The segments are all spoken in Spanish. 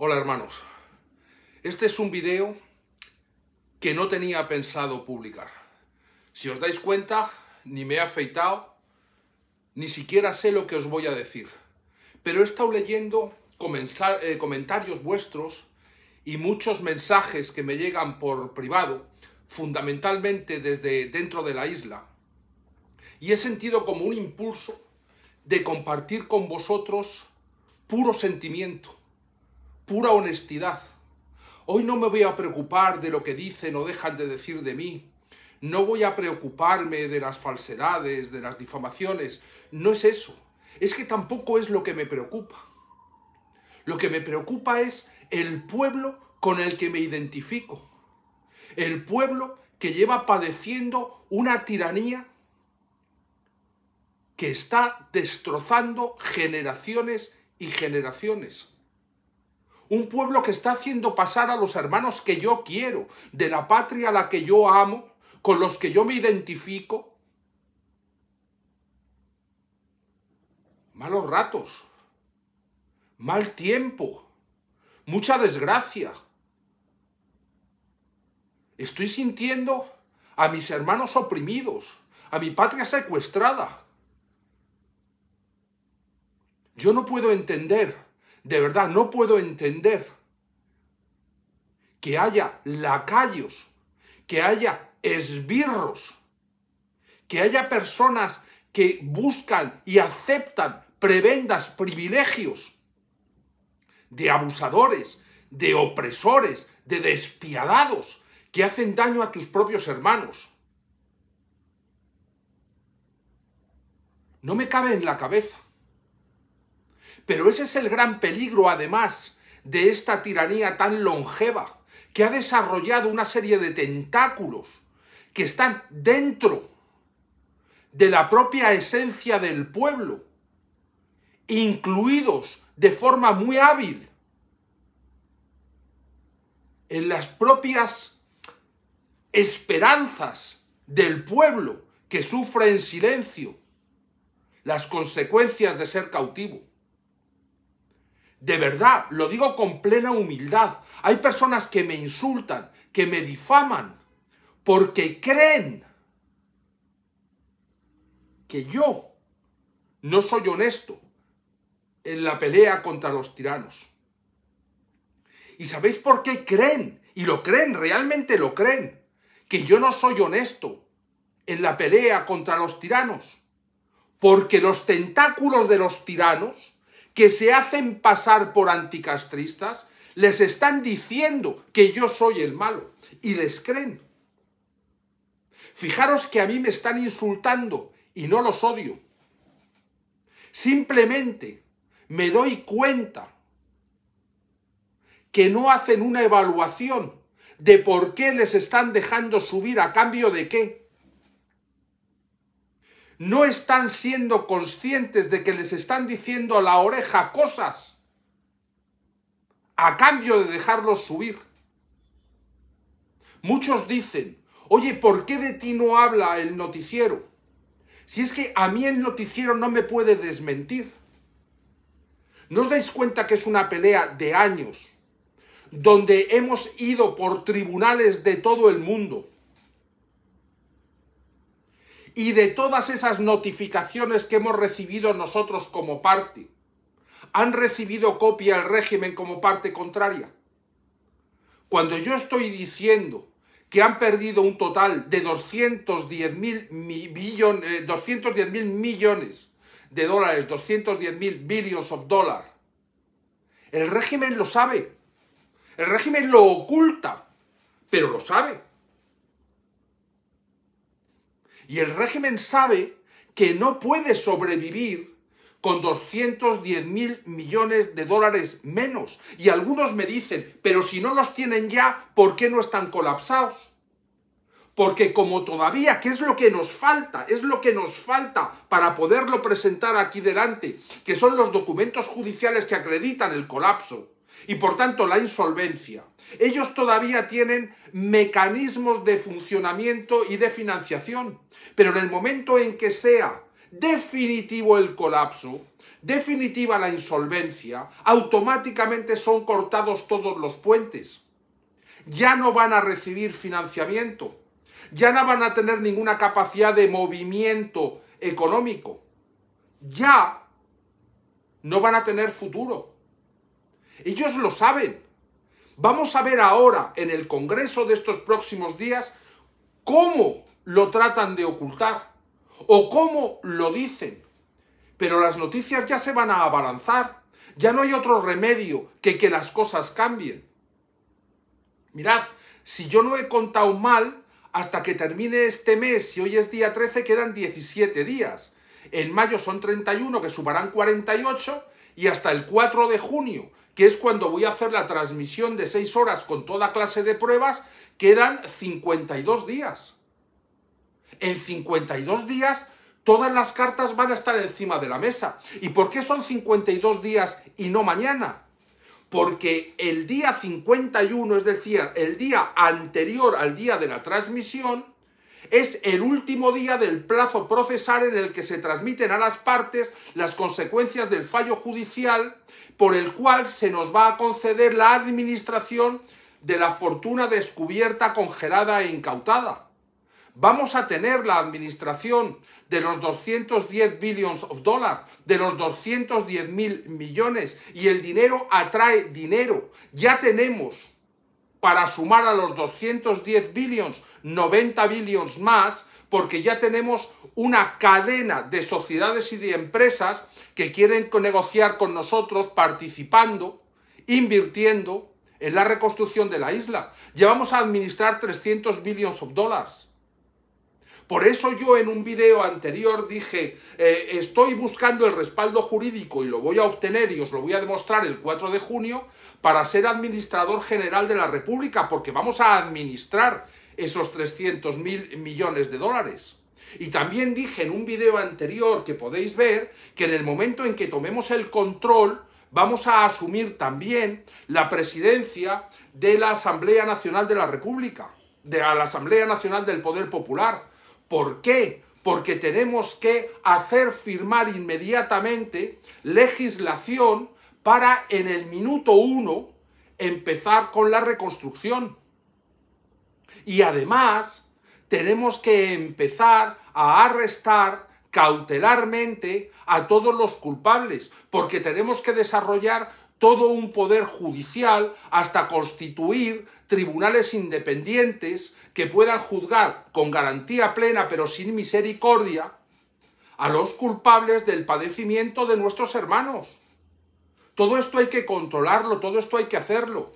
Hola hermanos, este es un video que no tenía pensado publicar. Si os dais cuenta, ni me he afeitado, ni siquiera sé lo que os voy a decir. Pero he estado leyendo eh, comentarios vuestros y muchos mensajes que me llegan por privado, fundamentalmente desde dentro de la isla. Y he sentido como un impulso de compartir con vosotros puro sentimiento pura honestidad. Hoy no me voy a preocupar de lo que dicen o dejan de decir de mí. No voy a preocuparme de las falsedades, de las difamaciones. No es eso. Es que tampoco es lo que me preocupa. Lo que me preocupa es el pueblo con el que me identifico. El pueblo que lleva padeciendo una tiranía que está destrozando generaciones y generaciones. Un pueblo que está haciendo pasar a los hermanos que yo quiero, de la patria a la que yo amo, con los que yo me identifico. Malos ratos, mal tiempo, mucha desgracia. Estoy sintiendo a mis hermanos oprimidos, a mi patria secuestrada. Yo no puedo entender de verdad no puedo entender que haya lacayos, que haya esbirros, que haya personas que buscan y aceptan prebendas, privilegios de abusadores, de opresores, de despiadados, que hacen daño a tus propios hermanos. No me cabe en la cabeza. Pero ese es el gran peligro, además, de esta tiranía tan longeva, que ha desarrollado una serie de tentáculos que están dentro de la propia esencia del pueblo, incluidos de forma muy hábil en las propias esperanzas del pueblo que sufre en silencio las consecuencias de ser cautivo. De verdad, lo digo con plena humildad. Hay personas que me insultan, que me difaman, porque creen que yo no soy honesto en la pelea contra los tiranos. ¿Y sabéis por qué creen? Y lo creen, realmente lo creen, que yo no soy honesto en la pelea contra los tiranos. Porque los tentáculos de los tiranos que se hacen pasar por anticastristas, les están diciendo que yo soy el malo y les creen. Fijaros que a mí me están insultando y no los odio. Simplemente me doy cuenta que no hacen una evaluación de por qué les están dejando subir a cambio de qué no están siendo conscientes de que les están diciendo a la oreja cosas a cambio de dejarlos subir. Muchos dicen, oye, ¿por qué de ti no habla el noticiero? Si es que a mí el noticiero no me puede desmentir. ¿No os dais cuenta que es una pelea de años? Donde hemos ido por tribunales de todo el mundo y de todas esas notificaciones que hemos recibido nosotros como parte, ¿han recibido copia el régimen como parte contraria? Cuando yo estoy diciendo que han perdido un total de 210 mil millones, eh, millones de dólares, 210 mil billions of dollar, el régimen lo sabe. El régimen lo oculta, pero lo sabe. Y el régimen sabe que no puede sobrevivir con 210 mil millones de dólares menos. Y algunos me dicen, pero si no los tienen ya, ¿por qué no están colapsados? Porque como todavía, ¿qué es lo que nos falta? Es lo que nos falta para poderlo presentar aquí delante, que son los documentos judiciales que acreditan el colapso y por tanto la insolvencia. Ellos todavía tienen mecanismos de funcionamiento y de financiación, pero en el momento en que sea definitivo el colapso, definitiva la insolvencia, automáticamente son cortados todos los puentes. Ya no van a recibir financiamiento, ya no van a tener ninguna capacidad de movimiento económico, ya no van a tener futuro. Ellos lo saben. Vamos a ver ahora en el Congreso de estos próximos días cómo lo tratan de ocultar o cómo lo dicen. Pero las noticias ya se van a abalanzar. Ya no hay otro remedio que que las cosas cambien. Mirad, si yo no he contado mal, hasta que termine este mes, si hoy es día 13, quedan 17 días. En mayo son 31, que sumarán 48, y hasta el 4 de junio, que es cuando voy a hacer la transmisión de 6 horas con toda clase de pruebas, quedan 52 días. En 52 días todas las cartas van a estar encima de la mesa. ¿Y por qué son 52 días y no mañana? Porque el día 51, es decir, el día anterior al día de la transmisión, es el último día del plazo procesal en el que se transmiten a las partes las consecuencias del fallo judicial por el cual se nos va a conceder la administración de la fortuna descubierta, congelada e incautada. Vamos a tener la administración de los 210 billions of dollars, de los 210 mil millones, y el dinero atrae dinero. Ya tenemos para sumar a los 210 billions 90 billions más, porque ya tenemos una cadena de sociedades y de empresas que quieren negociar con nosotros participando, invirtiendo en la reconstrucción de la isla. Ya vamos a administrar 300 billions of dólares. Por eso yo en un video anterior dije, eh, estoy buscando el respaldo jurídico y lo voy a obtener y os lo voy a demostrar el 4 de junio para ser administrador general de la República, porque vamos a administrar esos 300 mil millones de dólares. Y también dije en un video anterior que podéis ver que en el momento en que tomemos el control, vamos a asumir también la presidencia de la Asamblea Nacional de la República, de la Asamblea Nacional del Poder Popular. ¿Por qué? Porque tenemos que hacer firmar inmediatamente legislación para en el minuto uno empezar con la reconstrucción. Y además tenemos que empezar a arrestar cautelarmente a todos los culpables, porque tenemos que desarrollar todo un poder judicial hasta constituir tribunales independientes que puedan juzgar con garantía plena pero sin misericordia a los culpables del padecimiento de nuestros hermanos. Todo esto hay que controlarlo, todo esto hay que hacerlo.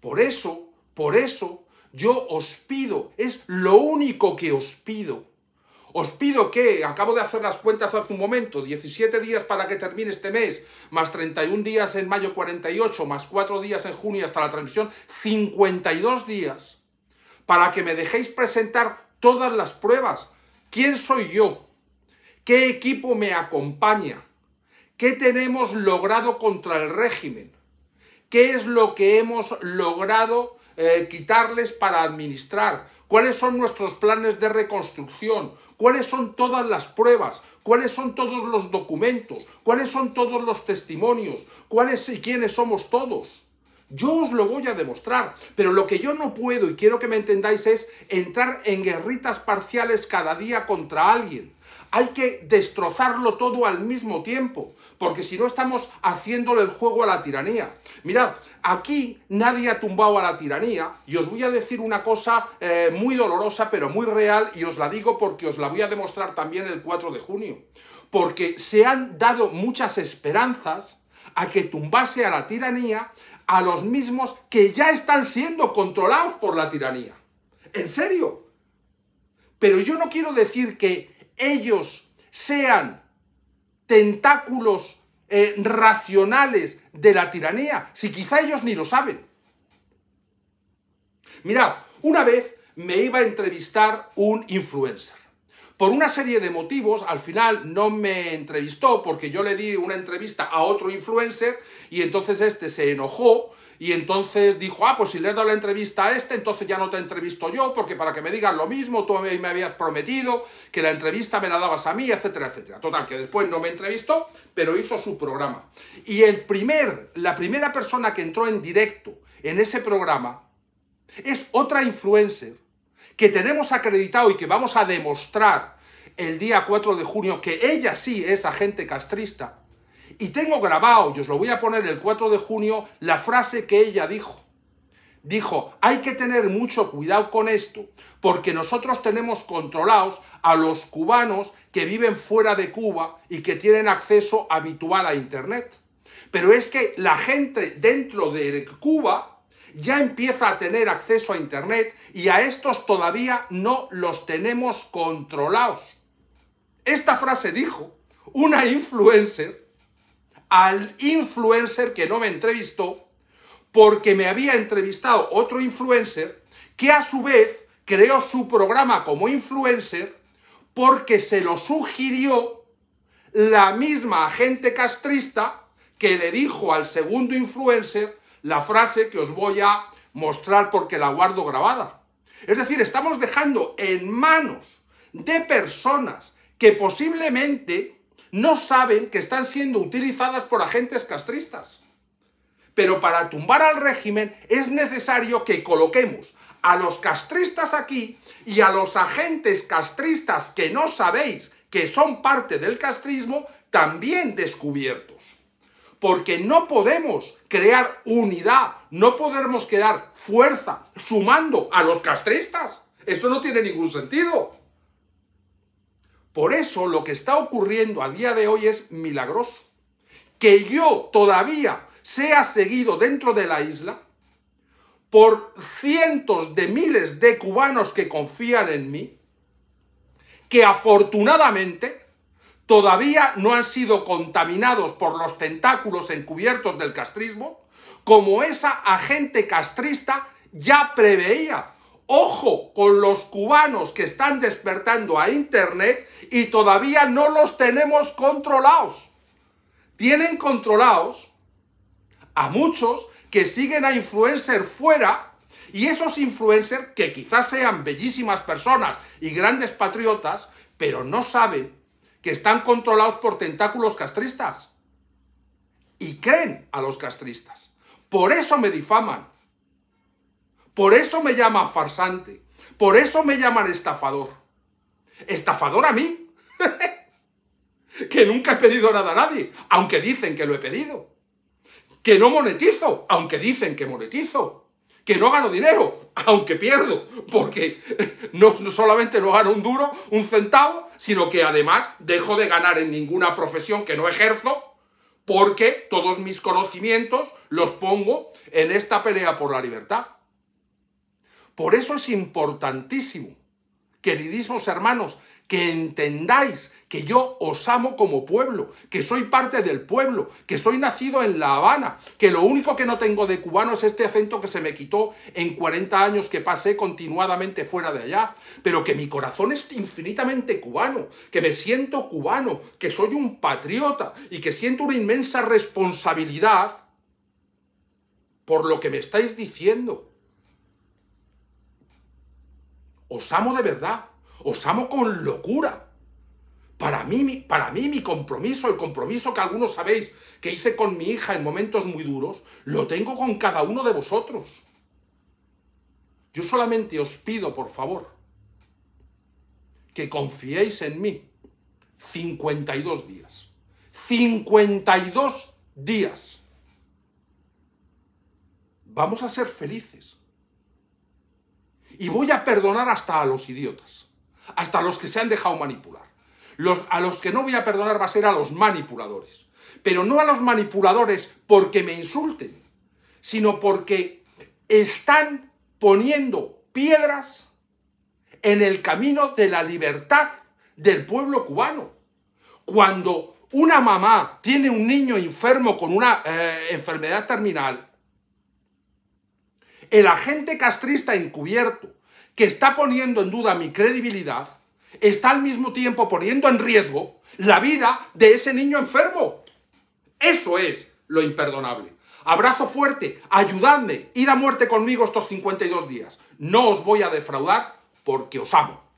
Por eso, por eso, yo os pido, es lo único que os pido, os pido que, acabo de hacer las cuentas hace un momento, 17 días para que termine este mes, más 31 días en mayo 48, más 4 días en junio hasta la transmisión, 52 días para que me dejéis presentar todas las pruebas. ¿Quién soy yo? ¿Qué equipo me acompaña? ¿Qué tenemos logrado contra el régimen? ¿Qué es lo que hemos logrado eh, quitarles para administrar? cuáles son nuestros planes de reconstrucción, cuáles son todas las pruebas, cuáles son todos los documentos, cuáles son todos los testimonios, cuáles y quiénes somos todos. Yo os lo voy a demostrar, pero lo que yo no puedo y quiero que me entendáis es entrar en guerritas parciales cada día contra alguien. Hay que destrozarlo todo al mismo tiempo porque si no estamos haciéndole el juego a la tiranía. Mirad, aquí nadie ha tumbado a la tiranía y os voy a decir una cosa eh, muy dolorosa pero muy real y os la digo porque os la voy a demostrar también el 4 de junio. Porque se han dado muchas esperanzas a que tumbase a la tiranía a los mismos que ya están siendo controlados por la tiranía. ¿En serio? Pero yo no quiero decir que ellos sean tentáculos eh, racionales de la tiranía, si quizá ellos ni lo saben. Mirad, una vez me iba a entrevistar un influencer. Por una serie de motivos, al final no me entrevistó porque yo le di una entrevista a otro influencer y entonces este se enojó y entonces dijo, ah, pues si le he dado la entrevista a este, entonces ya no te entrevisto yo, porque para que me digas lo mismo, tú me habías prometido que la entrevista me la dabas a mí, etcétera, etcétera. Total, que después no me entrevistó, pero hizo su programa. Y el primer, la primera persona que entró en directo en ese programa es otra influencer que tenemos acreditado y que vamos a demostrar el día 4 de junio que ella sí es agente castrista, y tengo grabado, y os lo voy a poner el 4 de junio, la frase que ella dijo. Dijo, hay que tener mucho cuidado con esto, porque nosotros tenemos controlados a los cubanos que viven fuera de Cuba y que tienen acceso habitual a Internet. Pero es que la gente dentro de Cuba ya empieza a tener acceso a Internet y a estos todavía no los tenemos controlados. Esta frase dijo una influencer al influencer que no me entrevistó porque me había entrevistado otro influencer que a su vez creó su programa como influencer porque se lo sugirió la misma agente castrista que le dijo al segundo influencer la frase que os voy a mostrar porque la guardo grabada. Es decir, estamos dejando en manos de personas que posiblemente no saben que están siendo utilizadas por agentes castristas. Pero para tumbar al régimen es necesario que coloquemos a los castristas aquí y a los agentes castristas que no sabéis que son parte del castrismo también descubiertos. Porque no podemos crear unidad, no podemos crear fuerza sumando a los castristas. Eso no tiene ningún sentido. Por eso lo que está ocurriendo a día de hoy es milagroso. Que yo todavía sea seguido dentro de la isla por cientos de miles de cubanos que confían en mí, que afortunadamente todavía no han sido contaminados por los tentáculos encubiertos del castrismo, como esa agente castrista ya preveía. Ojo con los cubanos que están despertando a Internet y todavía no los tenemos controlados. Tienen controlados a muchos que siguen a influencers fuera y esos influencers que quizás sean bellísimas personas y grandes patriotas, pero no saben que están controlados por tentáculos castristas. Y creen a los castristas. Por eso me difaman. Por eso me llaman farsante. Por eso me llaman estafador. Estafador a mí. que nunca he pedido nada a nadie, aunque dicen que lo he pedido. Que no monetizo, aunque dicen que monetizo. Que no gano dinero, aunque pierdo, porque no, solamente no gano un duro, un centavo, sino que además dejo de ganar en ninguna profesión que no ejerzo, porque todos mis conocimientos los pongo en esta pelea por la libertad. Por eso es importantísimo queridísimos hermanos, que entendáis que yo os amo como pueblo, que soy parte del pueblo, que soy nacido en La Habana, que lo único que no tengo de cubano es este acento que se me quitó en 40 años que pasé continuadamente fuera de allá, pero que mi corazón es infinitamente cubano, que me siento cubano, que soy un patriota y que siento una inmensa responsabilidad por lo que me estáis diciendo. Os amo de verdad, os amo con locura. Para mí, para mí mi compromiso, el compromiso que algunos sabéis que hice con mi hija en momentos muy duros, lo tengo con cada uno de vosotros. Yo solamente os pido, por favor, que confiéis en mí 52 días. 52 días. Vamos a ser felices. Y voy a perdonar hasta a los idiotas, hasta a los que se han dejado manipular. a los que no voy a perdonar va a ser a los manipuladores. Pero no a los manipuladores porque me insulten, sino porque están poniendo piedras en el camino de la libertad del pueblo cubano. Cuando una mamá tiene un niño enfermo con una eh, enfermedad terminal, el agente castrista encubierto que está poniendo en duda mi credibilidad, está al mismo tiempo poniendo en riesgo la vida de ese niño enfermo. Eso es lo imperdonable. Abrazo fuerte, ayudadme, id a muerte conmigo estos 52 días. No os voy a defraudar porque os amo.